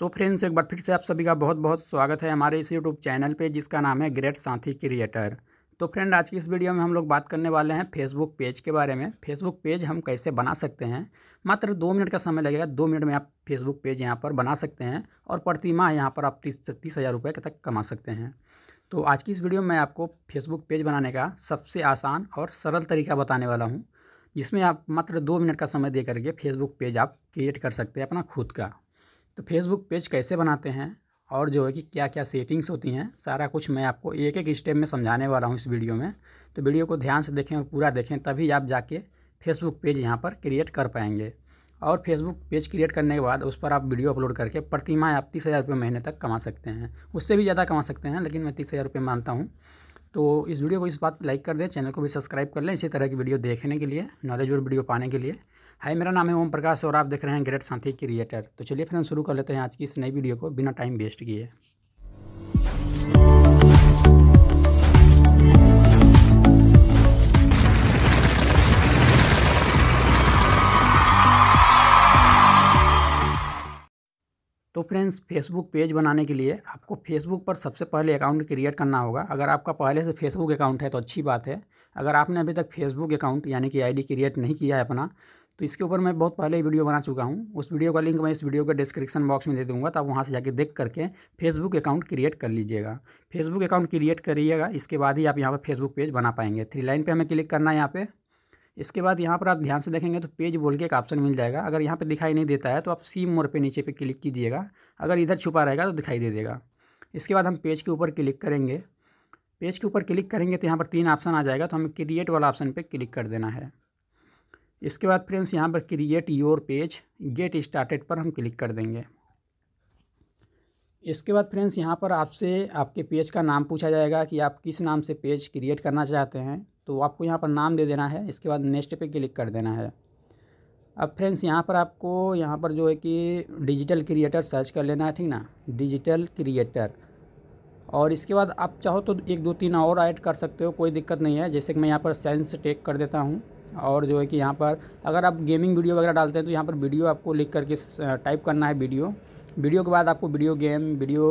तो फ्रेंड्स एक बार फिर से आप सभी का बहुत बहुत स्वागत है हमारे इस यूट्यूब चैनल पे जिसका नाम है ग्रेट साथी क्रिएटर तो फ्रेंड आज की इस वीडियो में हम लोग बात करने वाले हैं फेसबुक पेज के बारे में फेसबुक पेज हम कैसे बना सकते हैं मात्र दो मिनट का समय लगेगा दो मिनट में आप फेसबुक पेज यहाँ पर बना सकते हैं और प्रतिमाह यहाँ पर आप तीस तीस हज़ार रुपये तक कमा सकते हैं तो आज की इस वीडियो में मैं आपको फेसबुक पेज बनाने का सबसे आसान और सरल तरीका बताने वाला हूँ जिसमें आप मात्र दो मिनट का समय दे करके फेसबुक पेज आप क्रिएट कर सकते हैं अपना खुद का तो फेसबुक पेज कैसे बनाते हैं और जो है कि क्या क्या सेटिंग्स होती हैं सारा कुछ मैं आपको एक एक स्टेप में समझाने वाला हूँ इस वीडियो में तो वीडियो को ध्यान से देखें और पूरा देखें तभी आप जाके फेसबुक पेज यहाँ पर क्रिएट कर पाएंगे और फेसबुक पेज क्रिएट करने के बाद उस पर आप वीडियो अपलोड करके प्रति माह आप तीस हज़ार रुपये महीने तक कमा सकते हैं उससे भी ज़्यादा कमा सकते हैं लेकिन मैं तीस हज़ार रुपये मानता हूँ तो इस वीडियो को इस बात लाइक कर दें चैनल को भी सब्सक्राइब कर लें इसी तरह की वीडियो देखने के लिए नॉलेज और वीडियो पाने के लिए हाय मेरा नाम है ओम प्रकाश और आप देख रहे हैं ग्रेट साथी क्रिएटर तो चलिए हम शुरू कर लेते हैं आज की इस नई वीडियो को बिना टाइम वेस्ट किए तो फ्रेंड्स फेसबुक पेज बनाने के लिए आपको फेसबुक पर सबसे पहले अकाउंट क्रिएट करना होगा अगर आपका पहले से फेसबुक अकाउंट है तो अच्छी बात है अगर आपने अभी तक फेसबुक अकाउंट यानी कि आईडी क्रिएट नहीं किया है अपना तो इसके ऊपर मैं बहुत पहले ही वीडियो बना चुका हूँ उस वीडियो का लिंक मैं इस वीडियो के डिस्क्रिप्शन बॉक्स में दे दूँगा तो आप वहाँ से जाके देख करके फेसबुक अकाउंट क्रिएट कर लीजिएगा फेसबुक अकाउंट क्रिएट करिएगा इसके बाद ही आप यहाँ पर फेसबुक पेज बना पाएंगे थ्री लाइन पर हमें क्लिक करना है यहाँ पर इसके बाद यहाँ पर आप ध्यान से देखेंगे तो पेज बोल के एक ऑप्शन मिल जाएगा अगर यहाँ पर दिखाई नहीं देता है तो आप सी मोर पर नीचे पे क्लिक कीजिएगा अगर इधर छुपा रहेगा तो दिखाई दे देगा इसके बाद हम पेज के ऊपर क्लिक करेंगे पेज के ऊपर क्लिक करेंगे तो यहाँ पर तीन ऑप्शन आ जाएगा तो हमें क्रिएट वाला ऑप्शन पर क्लिक कर देना है इसके बाद फ्रेंड्स यहाँ पर create your page get started पर हम क्लिक कर देंगे इसके बाद फ्रेंड्स यहाँ पर आपसे आपके पेज का नाम पूछा जाएगा कि आप किस नाम से पेज क्रिएट करना चाहते हैं तो आपको यहाँ पर नाम दे देना है इसके बाद नेक्स्ट पे क्लिक कर देना है अब फ्रेंड्स यहाँ पर आपको यहाँ पर जो है कि डिजिटल क्रिएटर सर्च कर लेना है ठीक ना डिजिटल क्रिएटर और इसके बाद आप चाहो तो एक दो तीन और ऐड कर सकते हो कोई दिक्कत नहीं है जैसे कि मैं यहाँ पर साइंस टेक कर देता हूँ और जो है कि यहाँ पर अगर आप गेमिंग वीडियो वगैरह डालते हैं तो यहाँ पर वीडियो आपको लिख करके टाइप करना है वीडियो वीडियो के बाद आपको वीडियो गेम वीडियो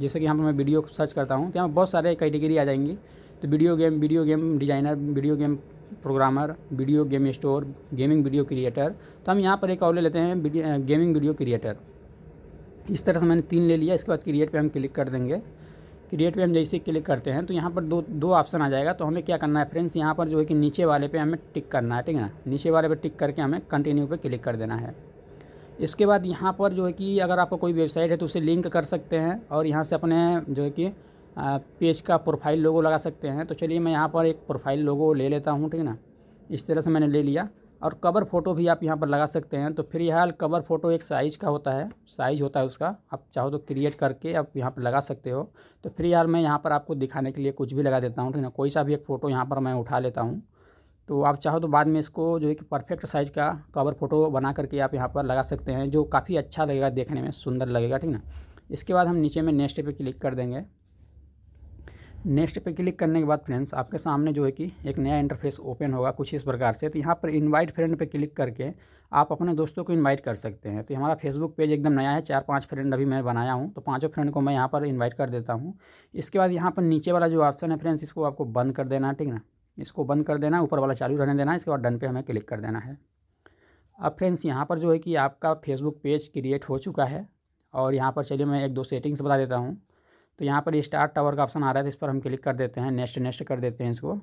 जैसे कि यहाँ पर मैं वीडियो सर्च करता हूँ तो यहाँ बहुत सारे कैटेगरी आ जाएंगी तो video game video game designer video game programmer video game store gaming video creator तो हम यहाँ पर एक और ले लेते हैं गेमिंग वीडियो क्रिएटर इस तरह से मैंने तीन ले लिया इसके बाद क्रिएट पे हम क्लिक कर देंगे क्रिएट पे हम जैसे क्लिक करते हैं तो यहाँ पर दो दो ऑप्शन आ जाएगा तो हमें क्या करना है फ्रेंड्स यहाँ पर जो है कि नीचे वाले पे हमें टिक करना है ठीक है ना नीचे वाले पे टिक करके हमें कंटिन्यू पे क्लिक कर देना है इसके बाद यहाँ पर जो है कि अगर आपका कोई वेबसाइट है तो उसे लिंक कर सकते हैं और यहाँ से अपने जो है कि पेज का प्रोफाइल लोगो लगा सकते हैं तो चलिए मैं यहाँ पर एक प्रोफाइल लोगो ले लेता हूँ ठीक है ना इस तरह से मैंने ले लिया और कवर फ़ोटो भी आप यहाँ पर लगा सकते हैं तो फिलहाल कवर फ़ोटो एक साइज़ का होता है साइज़ होता है उसका आप चाहो तो क्रिएट करके आप यहाँ पर लगा सकते हो तो फिलहाल मैं यहाँ पर आपको दिखाने के लिए कुछ भी लगा देता हूँ ठीक है कोई सा भी एक फ़ोटो यहाँ पर मैं उठा लेता हूँ तो आप चाहो तो बाद में इसको जो है कि परफेक्ट साइज़ का कवर फ़ोटो बना करके आप यहाँ पर लगा सकते हैं जो काफ़ी अच्छा लगेगा देखने में सुंदर लगेगा ठीक ना इसके बाद हम नीचे में नेक्स्ट पे क्लिक कर देंगे नेक्स्ट पे क्लिक करने के बाद फ्रेंड्स आपके सामने जो है कि एक नया इंटरफेस ओपन होगा कुछ इस प्रकार से तो यहाँ पर इनवाइट फ्रेंड पे क्लिक करके आप अपने दोस्तों को इनवाइट कर सकते हैं तो हमारा फेसबुक पेज एकदम नया है चार पांच फ्रेंड अभी मैं बनाया हूँ तो पांचों फ्रेंड को मैं यहाँ पर इन्वाइट कर देता हूँ इसके बाद यहाँ पर नीचे वाला जो ऑप्शन है फ्रेंड्स इसको आपको बंद कर देना है ठीक ना इसको बंद कर देना ऊपर वाला चालू रहने देना है इसके बाद डन पे हमें क्लिक कर देना है अब फ्रेंड्स यहाँ पर जो है कि आपका फेसबुक पेज क्रिएट हो चुका है और यहाँ पर चलिए मैं एक दो सेटिंग्स बता देता हूँ तो यहाँ पर स्टार्ट टावर का ऑप्शन आ रहा है तो इस पर हम क्लिक कर देते हैं नेक्स्ट नेक्स्ट कर देते हैं इसको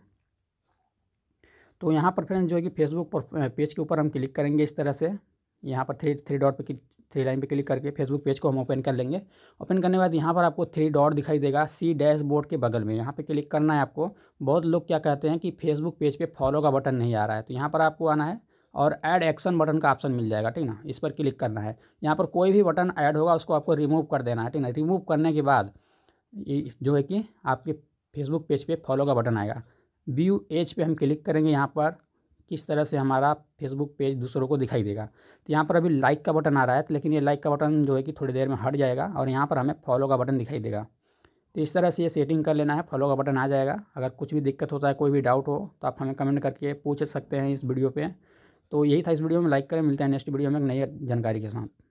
तो यहाँ पर फ्रेंड्स जो है कि फेसबुक पर पेज के ऊपर हम क्लिक करेंगे इस तरह से यहाँ पर थ्री थ्री डॉट पे थ्री लाइन पे क्लिक करके फेसबुक पेज को हम ओपन कर लेंगे ओपन करने के बाद यहाँ पर आपको थ्री डॉट दिखाई देगा सी डैशबोर्ड के बगल में यहाँ पे क्लिक करना है आपको बहुत लोग क्या कहते हैं कि फेसबुक पेज पे फॉलो का बटन नहीं आ रहा है तो यहाँ पर आपको आना है और ऐड एक्शन बटन का ऑप्शन मिल जाएगा ठीक ना इस पर क्लिक करना है यहाँ पर कोई भी बटन ऐड होगा उसको आपको रिमूव कर देना है ठीक ना रिमूव करने के बाद जो है कि आपके फेसबुक पेज पे फॉलो का बटन आएगा व्यू एज पे हम क्लिक करेंगे यहाँ पर किस तरह से हमारा फेसबुक पेज दूसरों को दिखाई देगा तो यहाँ पर अभी लाइक का बटन आ रहा है तो लेकिन ये लाइक का बटन जो है कि थोड़ी देर में हट जाएगा और यहाँ पर हमें फॉलो का बटन दिखाई देगा तो इस तरह से ये सेटिंग कर लेना है फॉलो का बटन आ जाएगा अगर कुछ भी दिक्कत होता है कोई भी डाउट हो तो आप हमें कमेंट करके पूछ सकते हैं इस वीडियो पर तो यही था इस वीडियो में लाइक करें मिलते हैं नेक्स्ट वीडियो में एक नई जानकारी के साथ